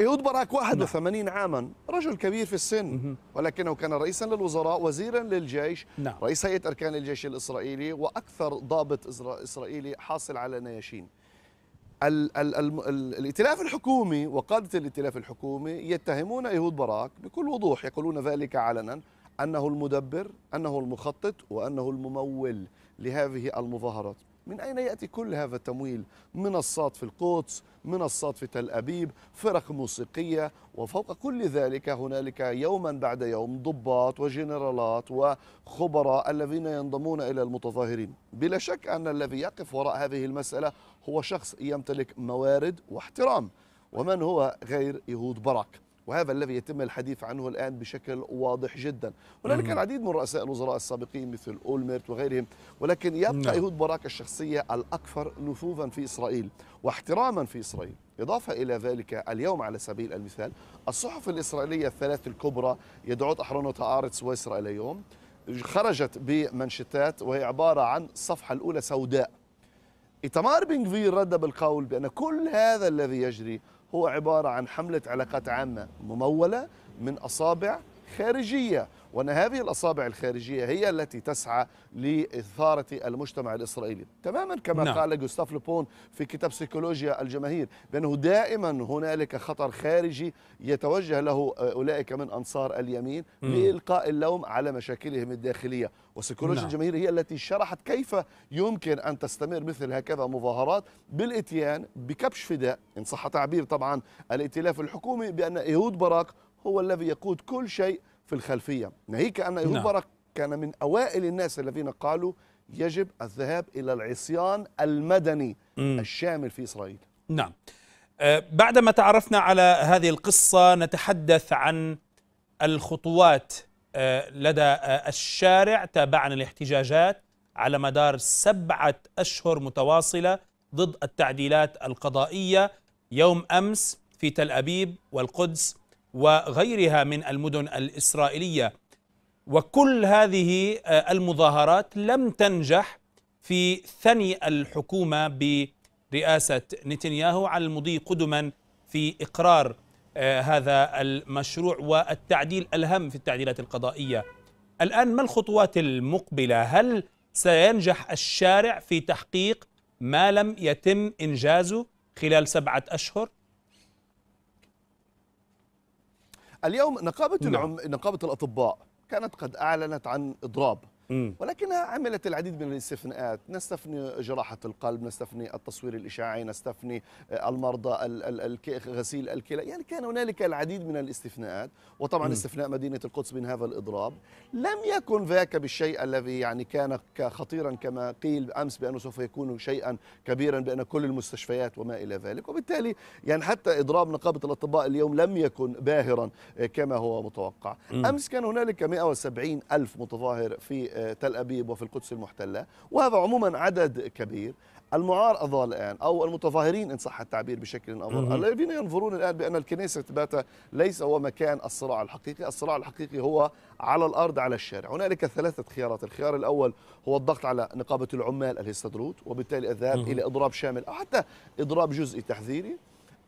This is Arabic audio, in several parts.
إيهود باراك 81 نعم. عاما رجل كبير في السن مه. ولكنه كان رئيسا للوزراء وزيرا للجيش نعم. رئيس هيئة أركان الجيش الإسرائيلي وأكثر ضابط إسرائيلي حاصل على نياشين ال ال ال ال الائتلاف الحكومي وقادة الائتلاف الحكومي يتهمون إيهود باراك بكل وضوح يقولون ذلك علنا أنه المدبر أنه المخطط وأنه الممول لهذه المظاهرات من أين يأتي كل هذا التمويل؟ منصات في القدس منصات في تل أبيب فرق موسيقية وفوق كل ذلك هنالك يوما بعد يوم ضباط وجنرالات وخبراء الذين ينضمون إلى المتظاهرين بلا شك أن الذي يقف وراء هذه المسألة هو شخص يمتلك موارد واحترام ومن هو غير يهود برك وهذا الذي يتم الحديث عنه الآن بشكل واضح جدا هنالك العديد من رؤساء الوزراء السابقين مثل أولمرت وغيرهم ولكن يبقى نعم. يهود براك باراك الشخصية الأكثر نفوذا في إسرائيل واحتراما في إسرائيل إضافة إلى ذلك اليوم على سبيل المثال الصحف الإسرائيلية الثلاث الكبرى يدعوت أحرنوت آرتس وإسرائيل اليوم خرجت بمنشتات وهي عبارة عن الصفحة الأولى سوداء إيتمار بنغفير رد بالقول بأن كل هذا الذي يجري هو عبارة عن حملة علاقات عامة ممولة من أصابع خارجية وأن هذه الأصابع الخارجية هي التي تسعى لإثارة المجتمع الإسرائيلي تماما كما نعم. قال جوستاف لوبون في كتاب سيكولوجيا الجماهير بأنه دائما هنالك خطر خارجي يتوجه له آه، أولئك من أنصار اليمين م. لإلقاء اللوم على مشاكلهم الداخلية وسيكولوجيا نعم. الجماهير هي التي شرحت كيف يمكن أن تستمر مثل هكذا مظاهرات بالإتيان بكبش فداء إن صح تعبير طبعا الائتلاف الحكومي بأن إيهود براق هو الذي يقود كل شيء في الخلفية ناهيك أن أيهود نعم. بارك كان من أوائل الناس الذين قالوا يجب الذهاب إلى العصيان المدني م. الشامل في إسرائيل نعم أه، بعدما تعرفنا على هذه القصة نتحدث عن الخطوات أه، لدى أه، الشارع تابعنا الاحتجاجات على مدار سبعة أشهر متواصلة ضد التعديلات القضائية يوم أمس في تل أبيب والقدس وغيرها من المدن الإسرائيلية وكل هذه آه، المظاهرات لم تنجح في ثني الحكومة برئاسة نتنياهو على المضي قدما في إقرار آه، هذا المشروع والتعديل الهم في التعديلات القضائية الآن ما الخطوات المقبلة هل سينجح الشارع في تحقيق ما لم يتم إنجازه خلال سبعة أشهر اليوم نقابه نعم. العم... نقابه الاطباء كانت قد اعلنت عن اضراب ولكنها عملت العديد من الاستثناءات نستثني جراحة القلب نستثني التصوير الإشعاعي نستثني آه، المرضى غسيل الكلى يعني كان هنالك العديد من الاستثناءات وطبعا م. استثناء مدينة القدس من هذا الإضراب لم يكن ذاك بالشيء الذي يعني كان خطيرا كما قيل أمس بأنه سوف يكون شيئا كبيرا بأن كل المستشفيات وما إلى ذلك وبالتالي يعني حتى إضراب نقابة الأطباء اليوم لم يكن باهرا آه، كما هو متوقع م. أمس كان هنالك 170 ألف متظاهر في تل أبيب وفي القدس المحتلة وهذا عموما عدد كبير المعارضة الآن أو المتظاهرين إن صح التعبير بشكل أو الذين ينظرون الآن بأن الكنيسة بات ليس هو مكان الصراع الحقيقي الصراع الحقيقي هو على الأرض على الشارع هنالك ثلاثة خيارات الخيار الأول هو الضغط على نقابة العمال الهستدروت وبالتالي الذهاب إلى إضراب شامل أو حتى إضراب جزئي تحذيري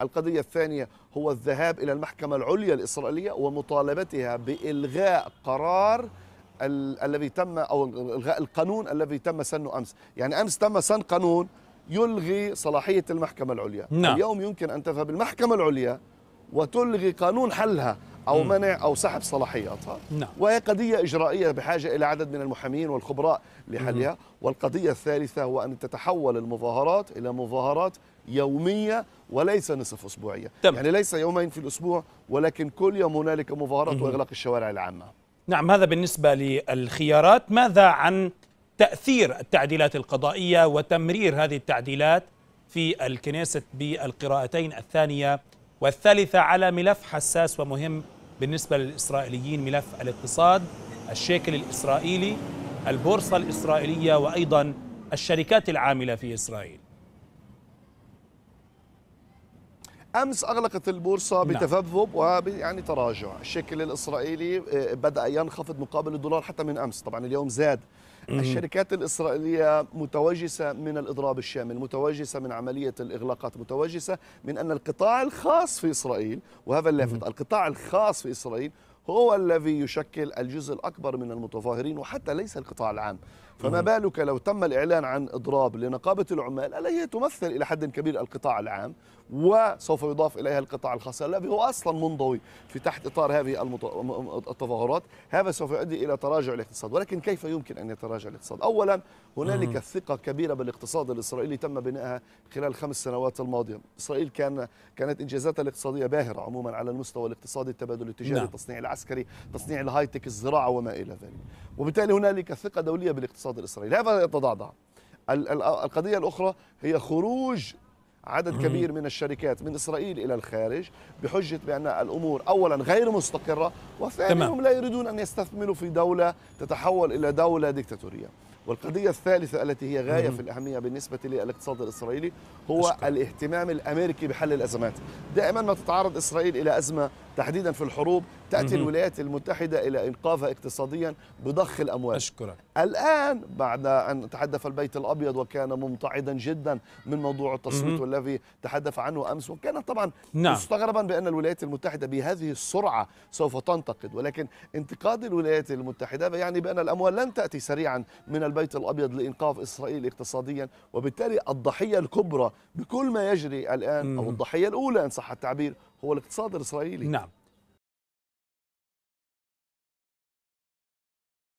القضية الثانية هو الذهاب إلى المحكمة العليا الإسرائيلية ومطالبتها بإلغاء قرار الذي تم او الغاء القانون الذي تم سنه امس، يعني امس تم سن قانون يلغي صلاحيه المحكمه العليا، نعم. اليوم يمكن ان تذهب المحكمه العليا وتلغي قانون حلها او م. منع او سحب صلاحياتها نعم. وهي قضيه اجرائيه بحاجه الى عدد من المحامين والخبراء لحلها م. والقضيه الثالثه هو ان تتحول المظاهرات الى مظاهرات يوميه وليس نصف اسبوعيه تم. يعني ليس يومين في الاسبوع ولكن كل يوم هنالك مظاهرات واغلاق الشوارع العامه نعم هذا بالنسبة للخيارات ماذا عن تأثير التعديلات القضائية وتمرير هذه التعديلات في الكنيسة بالقراءتين الثانية والثالثة على ملف حساس ومهم بالنسبة للإسرائيليين ملف الاقتصاد الشيكل الإسرائيلي البورصة الإسرائيلية وأيضا الشركات العاملة في إسرائيل امس اغلقت البورصه نعم. بتذبذب ويعني تراجع الشكل الاسرائيلي آه، بدا ينخفض مقابل الدولار حتى من امس طبعا اليوم زاد الشركات الإسرائيلية متوجسة من الإضراب الشامل متوجسة من عملية الإغلاقات متوجسة من أن القطاع الخاص في إسرائيل وهذا اللافت القطاع الخاص في إسرائيل هو الذي يشكل الجزء الأكبر من المتظاهرين وحتى ليس القطاع العام فما بالك لو تم الإعلان عن إضراب لنقابة العمال ألا هي تمثل إلى حد كبير القطاع العام وسوف يضاف إليها القطاع الخاص الذي هو أصلا منضوي في تحت إطار هذه التظاهرات هذا سوف يؤدي إلى تراجع الاقتصاد ولكن كيف يمكن أن يتراجع الاقتصاد أولا هنالك ثقة كبيرة بالاقتصاد الإسرائيلي تم بنائها خلال الخمس سنوات الماضية إسرائيل كان كانت إنجازاتها الاقتصادية باهرة عموما على المستوى الاقتصادي التبادل التجاري نعم. التصنيع العسكري تصنيع الهاي تك الزراعة وما إلى ذلك وبالتالي هنالك ثقة دولية بالاقتصاد الاقتصاد الاسرائيلي هذا يتضعضع القضيه الاخرى هي خروج عدد كبير من الشركات من اسرائيل الى الخارج بحجه بان الامور اولا غير مستقره وثانيا هم لا يريدون ان يستثمروا في دوله تتحول الى دوله ديكتاتوريه والقضية الثالثة التي هي غاية في الأهمية بالنسبة للاقتصاد الإسرائيلي هو أشكر. الاهتمام الأمريكي بحل الأزمات دائما ما تتعرض إسرائيل إلى أزمة تحديدا في الحروب تأتي الولايات المتحدة إلى إنقاذها اقتصاديا بضخ الأموال أشكرك الآن بعد أن تحدث البيت الأبيض وكان ممتعضا جدا من موضوع التصويت والذي تحدث عنه أمس وكان طبعا نعم. مستغربا بأن الولايات المتحدة بهذه السرعة سوف تنتقد ولكن انتقاد الولايات المتحدة يعني بأن الأموال لن تأتي سريعا من البيت الأبيض لإنقاذ إسرائيل اقتصاديا وبالتالي الضحية الكبرى بكل ما يجري الآن أو الضحية الأولى إن صح التعبير هو الاقتصاد الإسرائيلي نعم